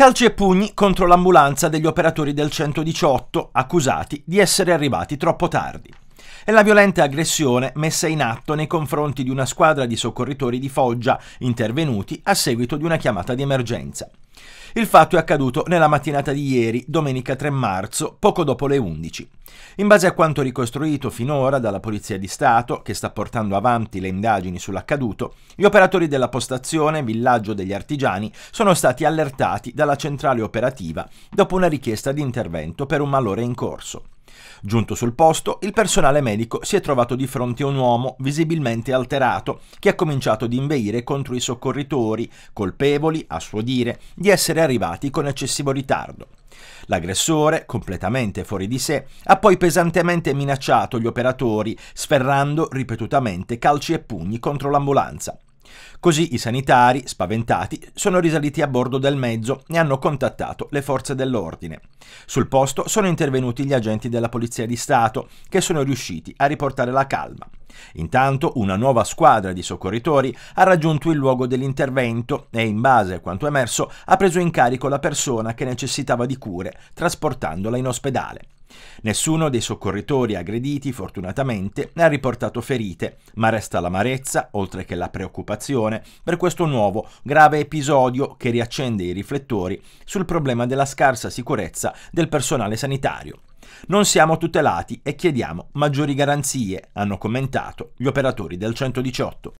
Calci e pugni contro l'ambulanza degli operatori del 118, accusati di essere arrivati troppo tardi. E la violenta aggressione messa in atto nei confronti di una squadra di soccorritori di Foggia, intervenuti a seguito di una chiamata di emergenza. Il fatto è accaduto nella mattinata di ieri, domenica 3 marzo, poco dopo le 11. In base a quanto ricostruito finora dalla Polizia di Stato, che sta portando avanti le indagini sull'accaduto, gli operatori della postazione Villaggio degli Artigiani sono stati allertati dalla centrale operativa dopo una richiesta di intervento per un malore in corso. Giunto sul posto, il personale medico si è trovato di fronte a un uomo visibilmente alterato che ha cominciato ad inveire contro i soccorritori, colpevoli, a suo dire, di essere arrivati con eccessivo ritardo. L'aggressore, completamente fuori di sé, ha poi pesantemente minacciato gli operatori, sferrando ripetutamente calci e pugni contro l'ambulanza. Così i sanitari, spaventati, sono risaliti a bordo del mezzo e hanno contattato le forze dell'ordine. Sul posto sono intervenuti gli agenti della Polizia di Stato, che sono riusciti a riportare la calma. Intanto una nuova squadra di soccorritori ha raggiunto il luogo dell'intervento e, in base a quanto emerso, ha preso in carico la persona che necessitava di cure, trasportandola in ospedale. Nessuno dei soccorritori aggrediti, fortunatamente, ha riportato ferite, ma resta l'amarezza, oltre che la preoccupazione, per questo nuovo, grave episodio che riaccende i riflettori sul problema della scarsa sicurezza del personale sanitario. Non siamo tutelati e chiediamo maggiori garanzie, hanno commentato gli operatori del 118.